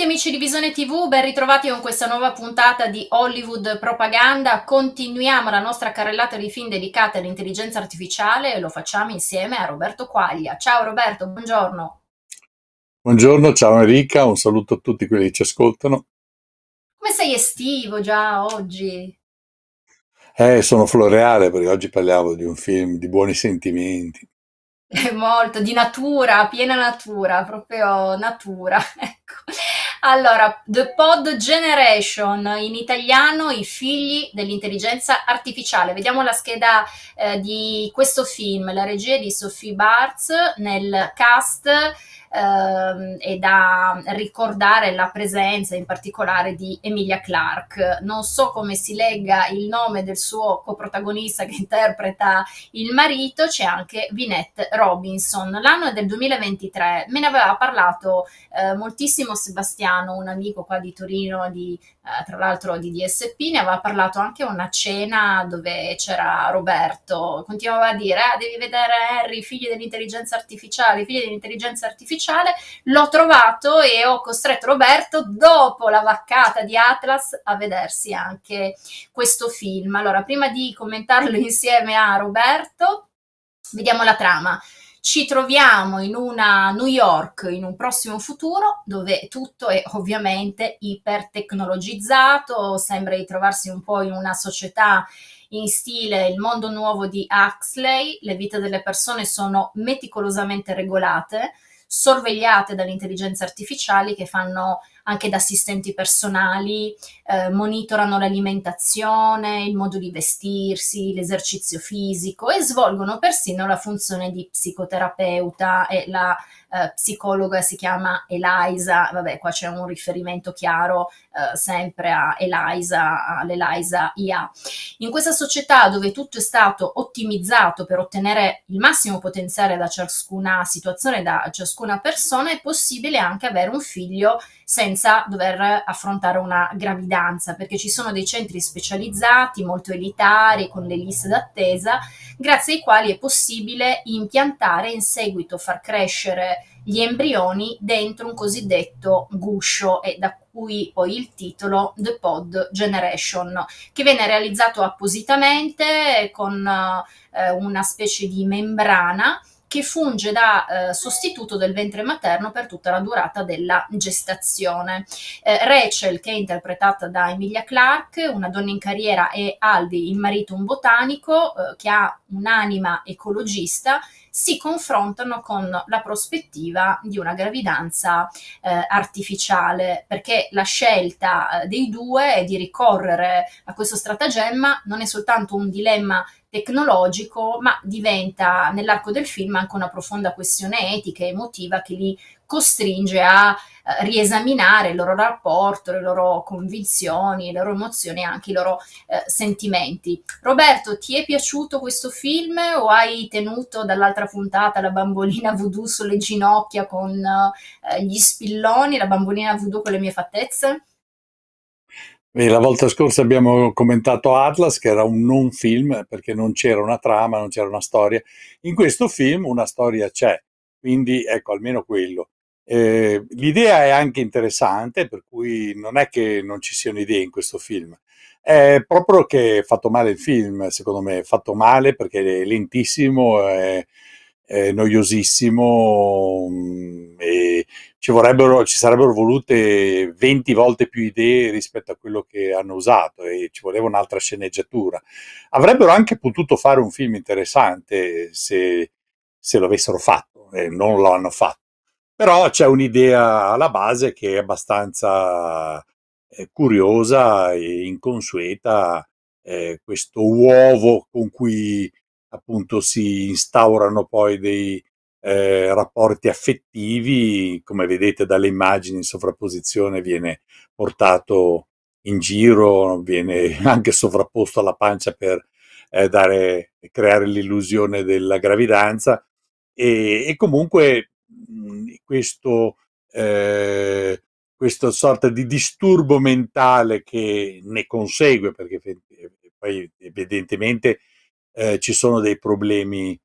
tutti amici di Visione TV, ben ritrovati con questa nuova puntata di Hollywood Propaganda. Continuiamo la nostra carrellata di film dedicata all'intelligenza artificiale e lo facciamo insieme a Roberto Quaglia. Ciao Roberto, buongiorno. Buongiorno, ciao Enrica, un saluto a tutti quelli che ci ascoltano. Come sei estivo già oggi? Eh, sono floreale perché oggi parliamo di un film di buoni sentimenti. Molto, di natura, piena natura, proprio natura. Ecco. Allora, The Pod Generation, in italiano i figli dell'intelligenza artificiale. Vediamo la scheda eh, di questo film, la regia di Sophie Bartz nel cast ehm, è da ricordare la presenza in particolare di Emilia Clark. Non so come si legga il nome del suo coprotagonista che interpreta il marito, c'è anche Vinette Robinson. L'anno è del 2023, me ne aveva parlato eh, moltissimo Sebastiano, un amico qua di Torino, di, eh, tra l'altro di DSP, ne aveva parlato anche a una cena dove c'era Roberto, continuava a dire ah, devi vedere Harry, figli dell'intelligenza artificiale, figli dell'intelligenza artificiale, ufficiale, l'ho trovato e ho costretto Roberto, dopo la vaccata di Atlas, a vedersi anche questo film. Allora, prima di commentarlo insieme a Roberto, vediamo la trama ci troviamo in una New York in un prossimo futuro dove tutto è ovviamente ipertecnologizzato, sembra di trovarsi un po' in una società in stile il mondo nuovo di Huxley, le vite delle persone sono meticolosamente regolate, sorvegliate dalle intelligenze artificiali che fanno anche da assistenti personali, eh, monitorano l'alimentazione, il modo di vestirsi, l'esercizio fisico e svolgono persino la funzione di psicoterapeuta e la eh, psicologa si chiama Eliza, vabbè qua c'è un riferimento chiaro eh, sempre a Eliza, all'Eliza IA. In questa società dove tutto è stato ottimizzato per ottenere il massimo potenziale da ciascuna situazione, da ciascuna persona, è possibile anche avere un figlio senza senza dover affrontare una gravidanza, perché ci sono dei centri specializzati, molto elitari, con le liste d'attesa, grazie ai quali è possibile impiantare e in seguito far crescere gli embrioni dentro un cosiddetto guscio e da cui poi il titolo The Pod Generation, che viene realizzato appositamente con eh, una specie di membrana che funge da eh, sostituto del ventre materno per tutta la durata della gestazione. Eh, Rachel, che è interpretata da Emilia Clarke, una donna in carriera, e Aldi, il marito un botanico eh, che ha un'anima ecologista, si confrontano con la prospettiva di una gravidanza eh, artificiale, perché la scelta eh, dei due è di ricorrere a questo stratagemma non è soltanto un dilemma tecnologico, ma diventa nell'arco del film anche una profonda questione etica e emotiva che li costringe a eh, riesaminare il loro rapporto, le loro convinzioni, le loro emozioni e anche i loro eh, sentimenti. Roberto, ti è piaciuto questo film o hai tenuto dall'altra puntata la bambolina voodoo sulle ginocchia con eh, gli spilloni, la bambolina voodoo con le mie fattezze? E la volta scorsa abbiamo commentato Atlas, che era un non film perché non c'era una trama, non c'era una storia. In questo film una storia c'è, quindi ecco almeno quello. Eh, l'idea è anche interessante, per cui non è che non ci siano idee in questo film. È proprio che è fatto male il film, secondo me, è fatto male perché è lentissimo, è, eh, noiosissimo mh, mm, e ci, vorrebbero, ci sarebbero volute 20 volte più idee rispetto a quello che hanno usato e ci voleva un'altra sceneggiatura. Avrebbero anche potuto fare un film interessante se, se lo avessero fatto e eh, non lo hanno fatto. Però c'è un'idea alla base che è abbastanza eh, curiosa e inconsueta, eh, questo uovo con cui appunto si instaurano poi dei eh, rapporti affettivi, come vedete dalle immagini in sovrapposizione viene portato in giro, viene anche sovrapposto alla pancia per eh, dare, creare l'illusione della gravidanza e, e comunque mh, mm, questo, eh, questa sorta di disturbo mentale che ne consegue, perché eh, poi evidentemente eh, ci sono dei problemi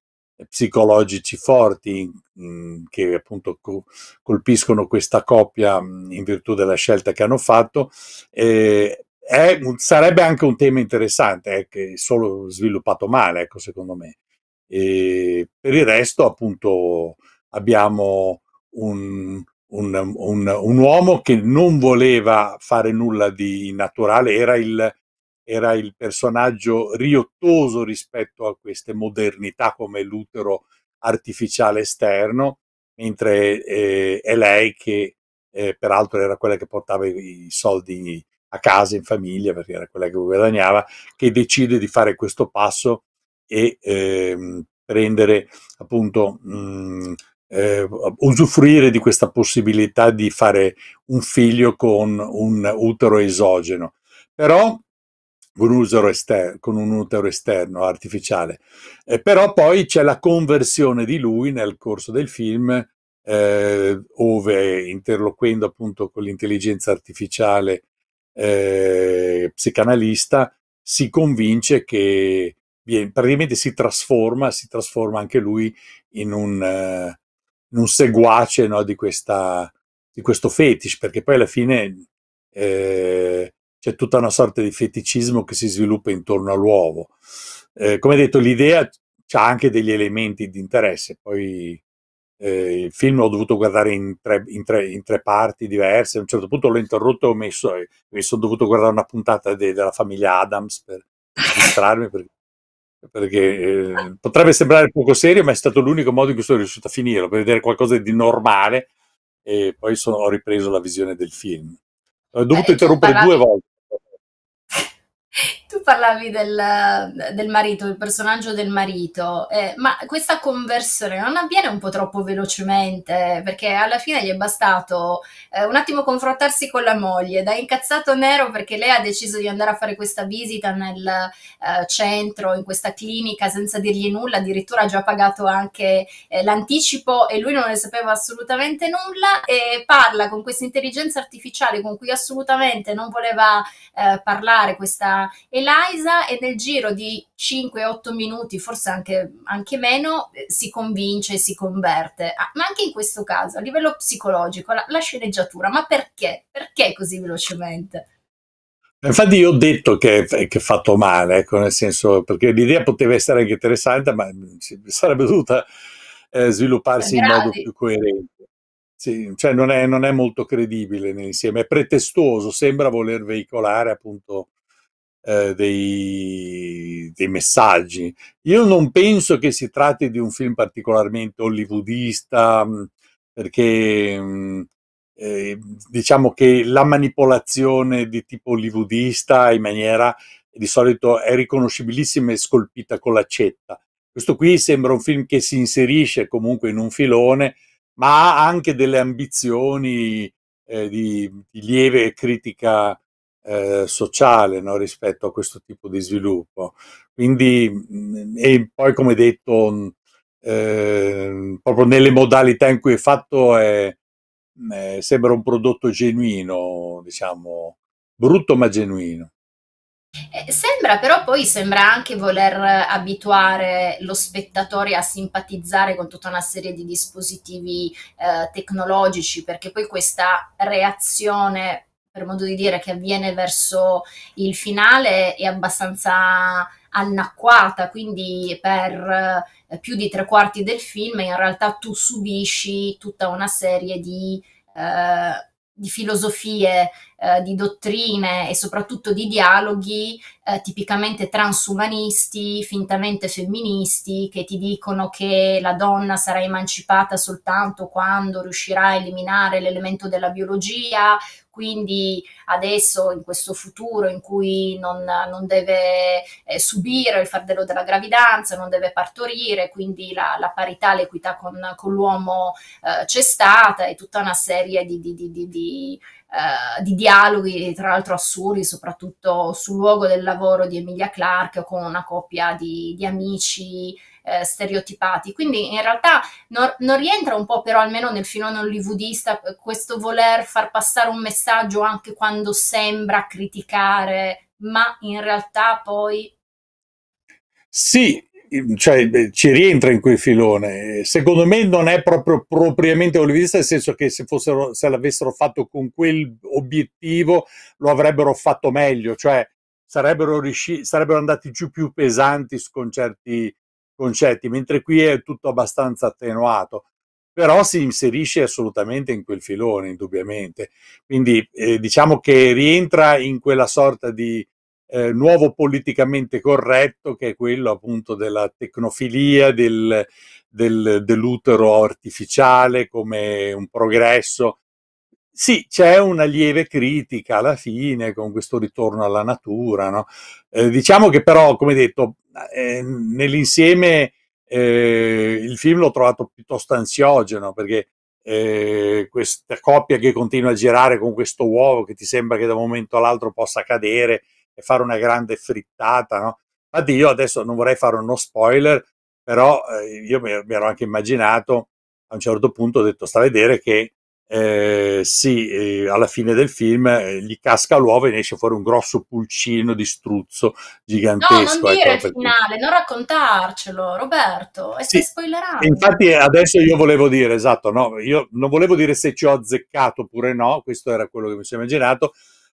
psicologici forti mh, mm, che appunto co- colpiscono questa coppia mh, mm, in virtù della scelta che hanno fatto. Eh, è, sarebbe anche un tema interessante, eh, è solo sviluppato male, ecco, secondo me. E per il resto, appunto, abbiamo un, un, un, un uomo che non voleva fare nulla di naturale, era il, era il personaggio riottoso rispetto a queste modernità come l'utero artificiale esterno, mentre eh, è lei che eh, peraltro era quella che portava i soldi a casa, in famiglia, perché era quella che guadagnava, che decide di fare questo passo e eh, prendere appunto mh, mm, eh, usufruire di questa possibilità di fare un figlio con un utero esogeno. Però con un, esterno, con un utero esterno artificiale. Eh, però poi c'è la conversione di lui nel corso del film, eh, ove interloquendo appunto con l'intelligenza artificiale eh, psicanalista, si convince che viene, praticamente si trasforma, si trasforma anche lui in un, eh, in un seguace no, di, questa, di questo fetish, perché poi alla fine eh, c'è tutta una sorta di feticismo che si sviluppa intorno all'uovo. Eh, come detto, l'idea ha anche degli elementi di interesse, poi eh, il film l'ho dovuto guardare in tre, in, tre, in tre, parti diverse, a un certo punto l'ho interrotto e ho messo, mi sono dovuto guardare una puntata de, della famiglia Adams per distrarmi, perché, perché eh, potrebbe sembrare poco serio, ma è stato l'unico modo in cui sono riuscito a finirlo, per vedere qualcosa di normale e poi sono, ho ripreso la visione del film. Ho dovuto eh, interrompere parlavi, due volte. Tu parlavi del, del marito, il personaggio del marito, eh, ma questa conversione non avviene un po' troppo velocemente, perché alla fine gli è bastato eh, un attimo confrontarsi con la moglie, da incazzato nero perché lei ha deciso di andare a fare questa visita nel eh, centro, in questa clinica, senza dirgli nulla, addirittura ha già pagato anche eh, l'anticipo e lui non ne sapeva assolutamente nulla e parla con questa intelligenza artificiale con cui assolutamente non voleva eh, parlare, questa Eliza e nel giro di 5-8 minuti, forse anche, anche, meno, eh, si convince, e si converte. Ah, ma anche in questo caso, a livello psicologico, la, la sceneggiatura, ma perché? Perché così velocemente? Infatti io ho detto che è fatto male, ecco, nel senso, perché l'idea poteva essere anche interessante, ma mm, sarebbe dovuta eh, svilupparsi Grazie. in modo più coerente. Sì, cioè non è, non è molto credibile nell'insieme, è pretestuoso, sembra voler veicolare appunto eh, dei, dei, messaggi. Io non penso che si tratti di un film particolarmente hollywoodista, mm, perché mm, eh, diciamo che la manipolazione di tipo hollywoodista in maniera di solito è riconoscibilissima e scolpita con l'accetta. Questo qui sembra un film che si inserisce comunque in un filone, ma ha anche delle ambizioni eh, di, di, lieve critica eh, sociale no, rispetto a questo tipo di sviluppo. Quindi, mm, e poi come detto, eh, proprio nelle modalità in cui è fatto è, eh, sembra un prodotto genuino, diciamo, brutto ma genuino. Eh, sembra però poi sembra anche voler abituare lo spettatore a simpatizzare con tutta una serie di dispositivi eh, tecnologici perché poi questa reazione per modo di dire, che avviene verso il finale è abbastanza annacquata, quindi per eh, più di tre quarti del film in realtà tu subisci tutta una serie di, eh, di filosofie eh, di dottrine e soprattutto di dialoghi eh, tipicamente transumanisti, fintamente femministi, che ti dicono che la donna sarà emancipata soltanto quando riuscirà a eliminare l'elemento della biologia, quindi adesso in questo futuro in cui non, non deve eh, subire il fardello della gravidanza, non deve partorire, quindi la, la parità, l'equità con, con l'uomo eh, c'è stata e tutta una serie di, di, di, di eh, di dialoghi, tra l'altro assurdi, soprattutto sul luogo del lavoro di Emilia Clarke con una coppia di, di amici eh, stereotipati. Quindi in realtà non, non, rientra un po' però almeno nel filone hollywoodista questo voler far passare un messaggio anche quando sembra criticare, ma in realtà poi... Sì, cioè, ci rientra in quel filone. Secondo me non è proprio propriamente olivista, nel senso che se, fossero, se l'avessero fatto con quel obiettivo lo avrebbero fatto meglio, cioè sarebbero, riusci- sarebbero andati giù più pesanti con certi concetti, mentre qui è tutto abbastanza attenuato. Però si inserisce assolutamente in quel filone, indubbiamente. Quindi eh, diciamo che rientra in quella sorta di eh, nuovo politicamente corretto, che è quello appunto della tecnofilia, del, del, dell'utero artificiale come un progresso. Sì, c'è una lieve critica alla fine con questo ritorno alla natura. No? Eh, diciamo che però, come detto, ehm, eh, nell'insieme il film l'ho trovato piuttosto ansiogeno perché eh, questa coppia che continua a girare con questo uovo che ti sembra che da un momento all'altro possa cadere e fare una grande frittata. No? Infatti io adesso non vorrei fare uno spoiler, però eh, io mi, mi, ero anche immaginato a un certo punto, ho detto sta a vedere che eh, sì, eh, alla fine del film eh, gli casca l'uovo e ne esce fuori un grosso pulcino di struzzo gigantesco. No, non ecco, dire ecco, il finale, non raccontarcelo, Roberto, e sì, stai spoilerando. Infatti adesso io volevo dire, esatto, no, io non volevo dire se ci ho azzeccato oppure no, questo era quello che mi sono immaginato,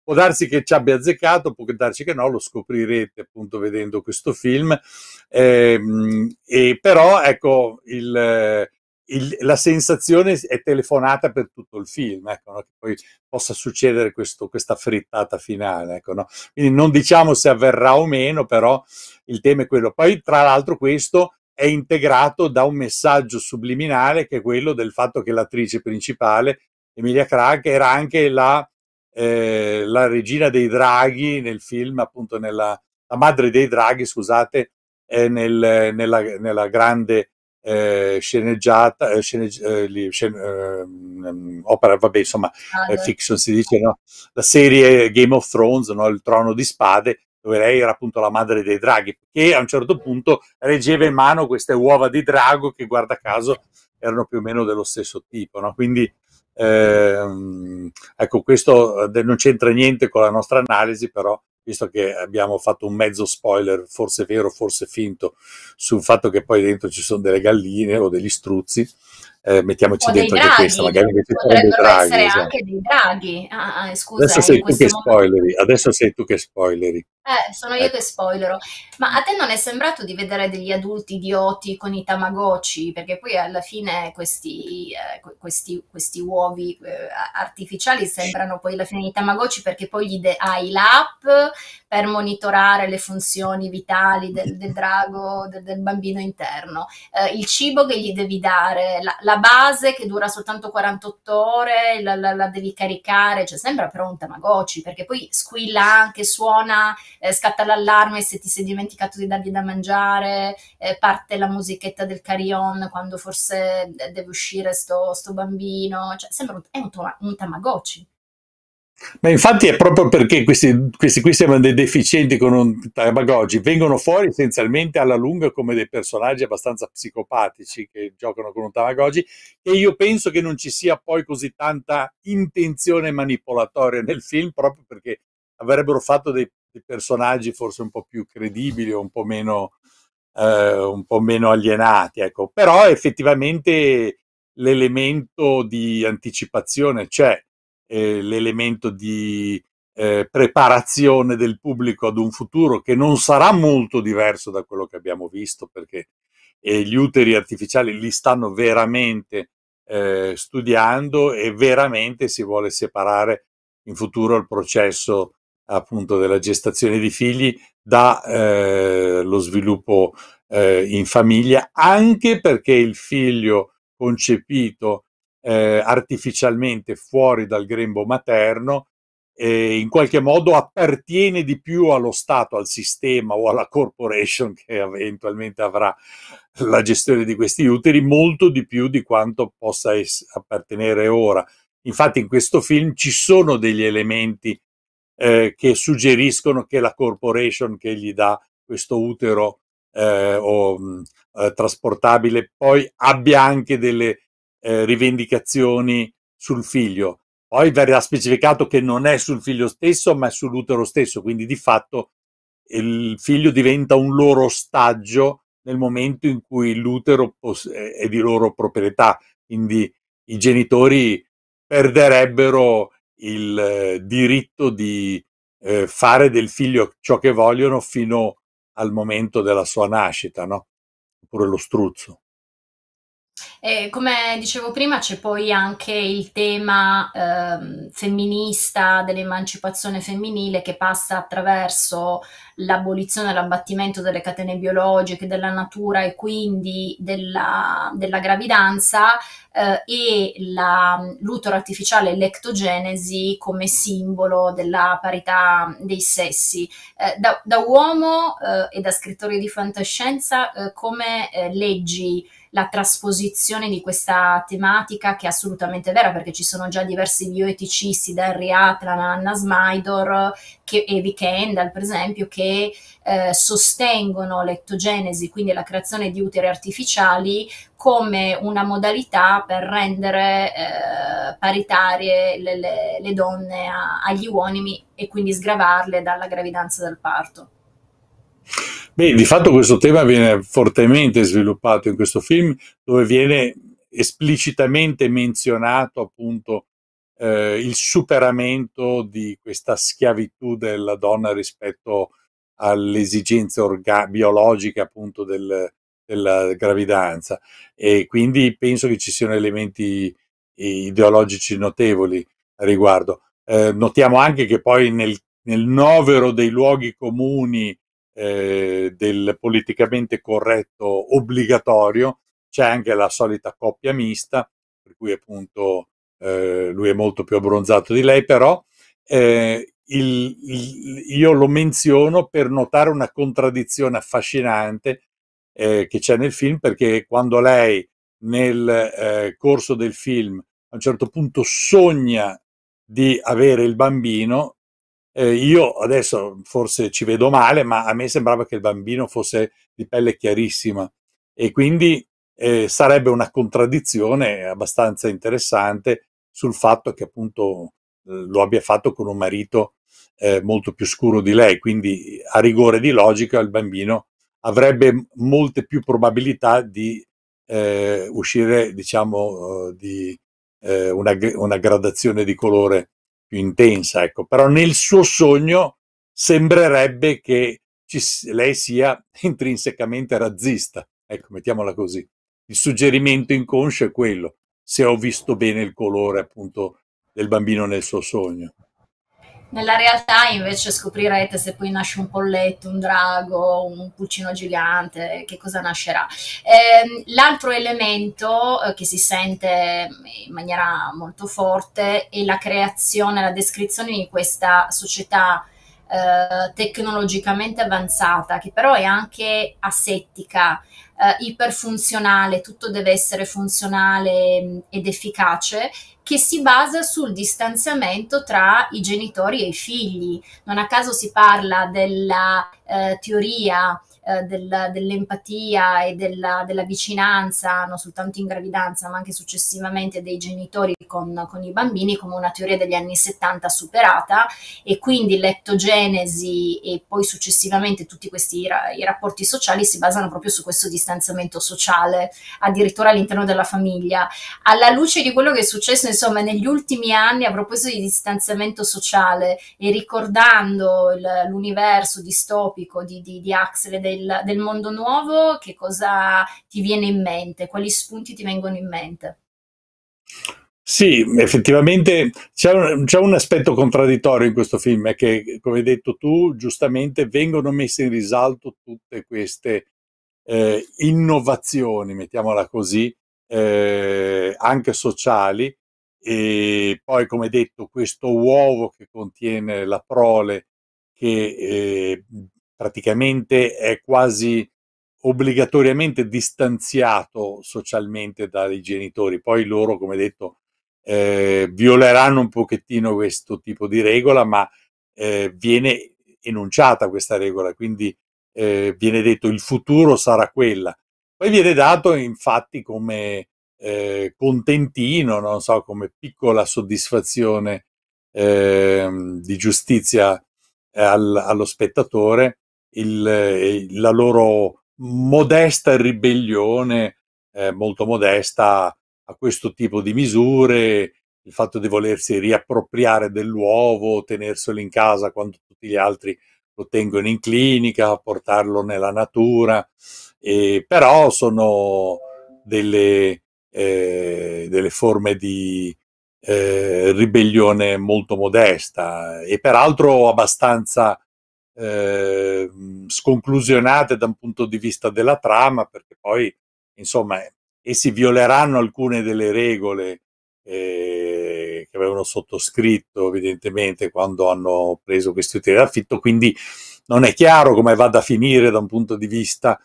Può darsi che ci abbia azzeccato, può darsi che no, lo scoprirete appunto vedendo questo film. Eh, e però ecco, il, il, la sensazione è telefonata per tutto il film, ecco, no? che poi possa succedere questo, questa frittata finale. Ecco, no? Quindi non diciamo se avverrà o meno, però il tema è quello. Poi tra l'altro questo è integrato da un messaggio subliminale che è quello del fatto che l'attrice principale, Emilia Crack, era anche la eh, la regina dei draghi nel film, appunto nella, la madre dei draghi, scusate, è nel, nella, nella, grande eh, sceneggiata, eh, sceneggi, eh, scen ehm, ehm, opera, vabbè, insomma, ah, eh, fiction si dice, no? la serie Game of Thrones, no? il trono di spade, dove lei era appunto la madre dei draghi, che a un certo punto reggeva in mano queste uova di drago che guarda caso erano più o meno dello stesso tipo, no? quindi eh, ecco, questo eh, non c'entra niente con la nostra analisi, però visto che abbiamo fatto un mezzo spoiler, forse vero, forse finto, sul fatto che poi dentro ci sono delle galline o degli struzzi, eh, mettiamoci dentro anche draghi. magari invece potrebbero draghi, essere esatto. anche dei draghi. Ah, ah eh, scusa, adesso eh, sei tu che momento... spoileri, adesso sei tu che spoileri. Eh, sono io ecco. che spoilero. Ma a te non è sembrato di vedere degli adulti idioti con i tamagotchi? Perché poi alla fine questi, eh, questi, questi uovi eh, artificiali sembrano poi alla fine i tamagotchi perché poi gli de- hai l'app per monitorare le funzioni vitali del, del drago, del, del, bambino interno, eh, il cibo che gli devi dare, la, la, base che dura soltanto 48 ore, la, la, la devi caricare, cioè sembra però un tamagotchi perché poi squilla anche, suona, eh, scatta l'allarme se ti sei dimenticato di dargli da mangiare, eh, parte la musichetta del carillon quando forse deve uscire sto, sto bambino, cioè sembra un, è un, un tamagotchi. Ma infatti è proprio perché questi, questi qui sembrano dei deficienti con un tamagotchi, vengono fuori essenzialmente alla lunga come dei personaggi abbastanza psicopatici che giocano con un tamagotchi e io penso che non ci sia poi così tanta intenzione manipolatoria nel film proprio perché avrebbero fatto dei, dei personaggi forse un po' più credibili o un po' meno, eh, un po meno alienati, ecco. però effettivamente l'elemento di anticipazione c'è eh, l'elemento di eh, preparazione del pubblico ad un futuro che non sarà molto diverso da quello che abbiamo visto, perché eh, gli uteri artificiali li stanno veramente eh, studiando e veramente si vuole separare in futuro il processo appunto della gestazione di figli dallo eh, sviluppo in famiglia, anche perché il figlio concepito eh, artificialmente fuori dal grembo materno e in qualche modo appartiene di più allo Stato, al sistema o alla corporation che eventualmente avrà la gestione di questi uteri, molto di più di quanto possa appartenere ora. Infatti in questo film ci sono degli elementi eh, che suggeriscono che la corporation che gli dà questo utero eh, o, mm, eh, trasportabile poi abbia anche delle eh, rivendicazioni sul figlio. Poi verrà specificato che non è sul figlio stesso, ma è sull'utero stesso, quindi di fatto il figlio diventa un loro ostaggio nel momento in cui l'utero è di loro proprietà, quindi i genitori perderebbero il eh, diritto di eh, fare del figlio ciò che vogliono fino al momento della sua nascita, no? Oppure lo struzzo. E come dicevo prima, c'è poi anche il tema eh, femminista dell'emancipazione femminile che passa attraverso l'abolizione e l'abbattimento delle catene biologiche, della natura e quindi della, della gravidanza eh, e la, l'utero artificiale l'ectogenesi come simbolo della parità dei sessi. Eh, da, da, uomo eh, e da scrittore di fantascienza, eh, come eh, leggi la trasposizione? discussione di questa tematica che è assolutamente vera perché ci sono già diversi bioeticisti, da Henry Atlan, Anna Smaidor che, e Endal per esempio, che eh, sostengono l'ettogenesi, quindi la creazione di uteri artificiali, come una modalità per rendere eh, paritarie le, le, le donne a, agli uomini e quindi sgravarle dalla gravidanza e dal parto. Beh, di fatto questo tema viene fortemente sviluppato in questo film, dove viene esplicitamente menzionato appunto eh, il superamento di questa schiavitù della donna rispetto alle esigenze biologiche appunto del, della gravidanza e quindi penso che ci siano elementi eh, ideologici notevoli a riguardo. Eh, notiamo anche che poi nel, nel novero dei luoghi comuni eh, del politicamente corretto obbligatorio, c'è anche la solita coppia mista, per cui appunto eh, lui è molto più abbronzato di lei, però eh, il, il, io lo menziono per notare una contraddizione affascinante eh, che c'è nel film, perché quando lei nel eh, corso del film a un certo punto sogna di avere il bambino, eh, io adesso forse ci vedo male, ma a me sembrava che il bambino fosse di pelle chiarissima e quindi eh, sarebbe una contraddizione abbastanza interessante sul fatto che appunto eh, lo abbia fatto con un marito eh, molto più scuro di lei, quindi a rigore di logica il bambino avrebbe molte più probabilità di eh, uscire, diciamo, eh, di eh, una, una, gradazione di colore più intensa, ecco. però nel suo sogno sembrerebbe che ci, lei sia intrinsecamente razzista, ecco, mettiamola così. Il suggerimento inconscio è quello, se ho visto bene il colore appunto del bambino nel suo sogno. Nella realtà invece scoprirete se poi nasce un polletto, un drago, un pulcino gigante, che cosa nascerà. Eh, l'altro elemento eh, che si sente in maniera molto forte è la creazione, la descrizione di questa società eh, tecnologicamente avanzata, che però è anche asettica, eh, iperfunzionale, tutto deve essere funzionale ed efficace che si basa sul distanziamento tra i genitori e i figli. Non a caso si parla della eh, teoria eh, del, dell'empatia e della, della, vicinanza, non soltanto in gravidanza, ma anche successivamente dei genitori con, con i bambini, come una teoria degli anni 70 superata e quindi l'ettogenesi e poi successivamente tutti questi ra- i rapporti sociali si basano proprio su questo distanziamento sociale, addirittura all'interno della famiglia. Alla luce di quello che è successo, insomma, negli ultimi anni a proposito di distanziamento sociale e ricordando l'universo distopico di, di, di Axel e dei del, del mondo nuovo, che cosa ti viene in mente? Quali spunti ti vengono in mente? Sì, effettivamente c'è un, un, aspetto contraddittorio in questo film, è che, come hai detto tu, giustamente vengono messe in risalto tutte queste eh, innovazioni, mettiamola così, eh, anche sociali, e poi, come detto, questo uovo che contiene la prole che eh, praticamente è quasi obbligatoriamente distanziato socialmente dai genitori. Poi loro, come detto, eh, violeranno un pochettino questo tipo di regola, ma eh, viene enunciata questa regola, quindi eh, viene detto il futuro sarà quella. Poi viene dato infatti come eh, contentino, non so, come piccola soddisfazione ehm, di giustizia al, allo spettatore eh, il, la loro modesta ribellione, eh, molto modesta, a questo tipo di misure, il fatto di volersi riappropriare dell'uovo, tenerselo in casa quando tutti gli altri lo tengono in clinica, portarlo nella natura, e, però sono delle, eh, delle forme di eh, ribellione molto modesta e peraltro abbastanza Ehm, sconclusionate da un punto di vista della trama, perché poi, insomma, essi violeranno alcune delle regole eh, che avevano sottoscritto, evidentemente, quando hanno preso questi utili d'affitto, quindi non è chiaro come vada a finire da un punto di vista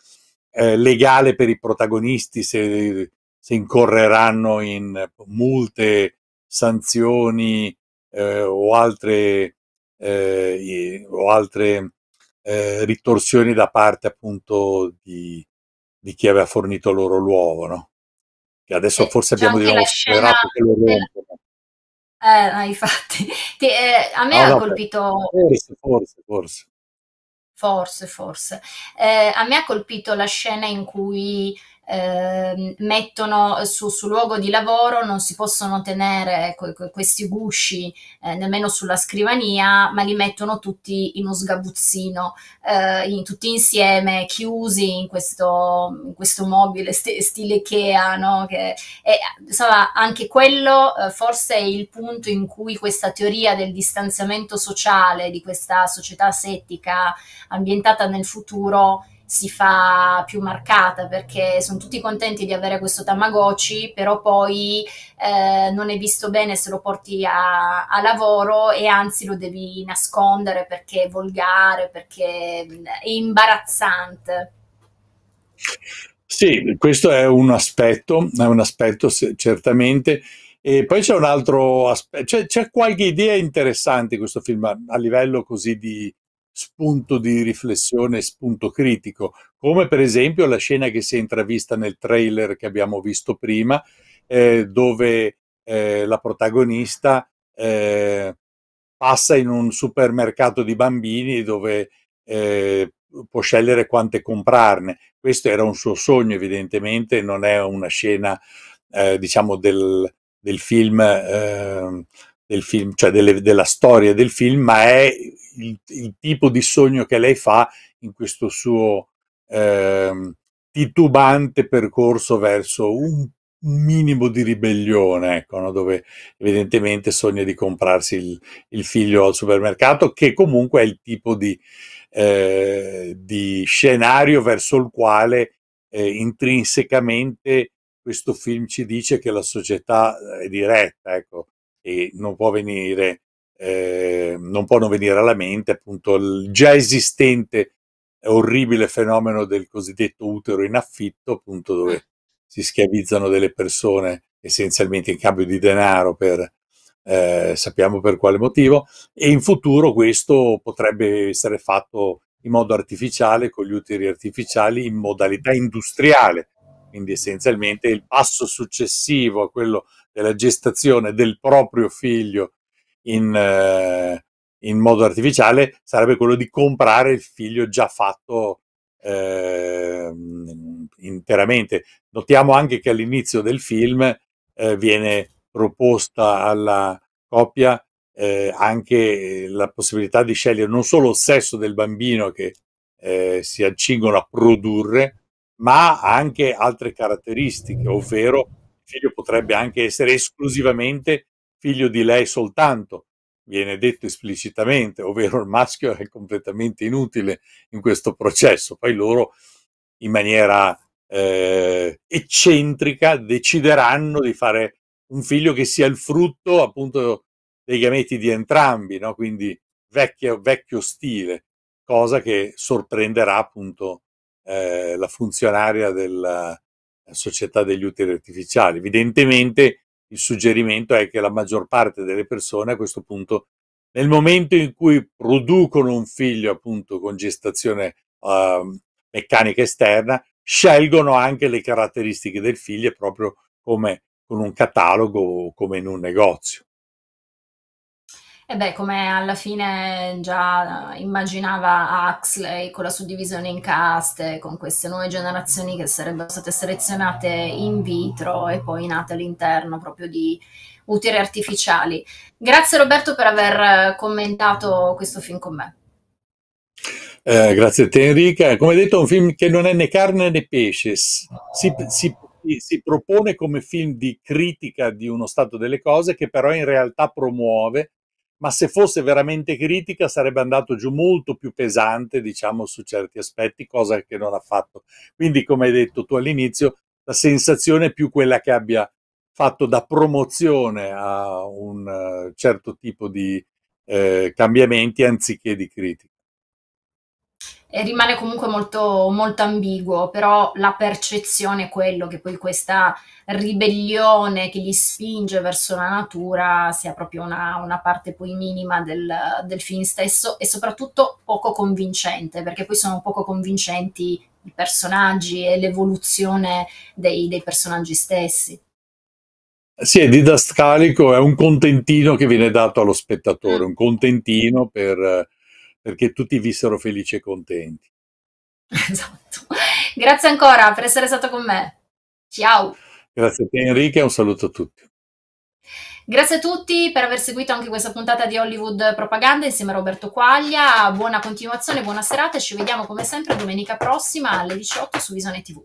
eh, legale per i protagonisti, se, se incorreranno in multe, sanzioni eh, o altre eh, o altre eh, ritorsioni da parte appunto di, di, chi aveva fornito loro l'uovo, no? Che adesso eh, forse abbiamo diciamo dimostrato che lo rompono. Eh, infatti, Ti, eh, a me no, ha no, colpito... Forse, forse, forse. Forse, forse. Eh, a me ha colpito la scena in cui eh, mettono su, sul luogo di lavoro, non si possono tenere co- ecco, co- questi gusci eh, nemmeno sulla scrivania, ma li mettono tutti in uno sgabuzzino, eh, in, tutti insieme, chiusi in questo, in questo mobile st- stile Ikea. No? Che, e, insomma, anche quello eh, forse è il punto in cui questa teoria del distanziamento sociale, di questa società settica ambientata nel futuro, si fa più marcata perché sono tutti contenti di avere questo Tamagotchi, però poi eh, non è visto bene se lo porti a, a, lavoro e anzi lo devi nascondere perché è volgare, perché è imbarazzante. Sì, questo è un aspetto, è un aspetto certamente. E poi c'è un altro aspetto, c'è, qualche idea interessante questo film a, a livello così di, spunto di riflessione, spunto critico, come per esempio la scena che si è intravista nel trailer che abbiamo visto prima, eh, dove eh, la protagonista eh, passa in un supermercato di bambini dove eh, può scegliere quante comprarne. Questo era un suo sogno, evidentemente, non è una scena, eh, diciamo, del, del film ehm, del film, cioè delle, della storia del film, ma è il, il, tipo di sogno che lei fa in questo suo eh, titubante percorso verso un minimo di ribellione, ecco, no? dove evidentemente sogna di comprarsi il, il, figlio al supermercato, che comunque è il tipo di, eh, di scenario verso il quale eh, intrinsecamente questo film ci dice che la società eh, è diretta, ecco, e non può venire, eh, non può non venire alla mente appunto il già esistente orribile fenomeno del cosiddetto utero in affitto, appunto ah. dove si schiavizzano delle persone essenzialmente in cambio di denaro per eh, sappiamo per quale motivo e in futuro questo potrebbe essere fatto in modo artificiale con gli utili artificiali in modalità industriale quindi essenzialmente il passo successivo a quello della gestazione del proprio figlio in, eh, in modo artificiale sarebbe quello di comprare il figlio già fatto eh, interamente. Notiamo anche che all'inizio del film eh, viene proposta alla coppia eh, anche la possibilità di scegliere non solo il sesso del bambino che eh, si accingono a produrre, ma anche altre caratteristiche, ovvero figlio potrebbe anche essere esclusivamente figlio di lei soltanto, viene detto esplicitamente, ovvero il maschio è completamente inutile in questo processo, poi loro in maniera eh, eccentrica decideranno di fare un figlio che sia il frutto appunto dei gameti di entrambi, no? quindi vecchio, vecchio stile, cosa che sorprenderà appunto eh, la funzionaria del, società degli utili artificiali. Evidentemente il suggerimento è che la maggior parte delle persone a questo punto, nel momento in cui producono un figlio appunto con gestazione uh, meccanica esterna, scelgono anche le caratteristiche del figlio proprio come con un catalogo o come in un negozio. E beh, come alla fine già immaginava Huxley con la suddivisione in caste, con queste nuove generazioni che sarebbero state selezionate in vitro e poi nate all'interno proprio di utili artificiali. Grazie Roberto per aver eh, commentato questo film con me. Eh, grazie a te Enrica. Come detto è un film che non è né carne né pesce, si, si, si propone come film di critica di uno stato delle cose che però in realtà promuove ma se fosse veramente critica sarebbe andato giù molto più pesante, diciamo, su certi aspetti, cosa che non ha fatto. Quindi, come hai detto tu all'inizio, la sensazione è più quella che abbia fatto da promozione a un eh, certo tipo di eh, cambiamenti anziché di critica rimane comunque molto, molto ambiguo, però la percezione è quello che poi questa ribellione che gli spinge verso la natura sia proprio una, una parte poi minima del, del, film stesso e soprattutto poco convincente, perché poi sono poco convincenti i personaggi e l'evoluzione dei, dei personaggi stessi. Sì, è didascalico, è un contentino che viene dato allo spettatore, mm. un contentino per perché tutti vissero felici e contenti. Esatto. Grazie ancora per essere stato con me. Ciao. Grazie a te Enrique e un saluto a tutti. Grazie a tutti per aver seguito anche questa puntata di Hollywood Propaganda insieme a Roberto Quaglia. Buona continuazione, buona serata e ci vediamo come sempre domenica prossima alle 18 su Visione TV.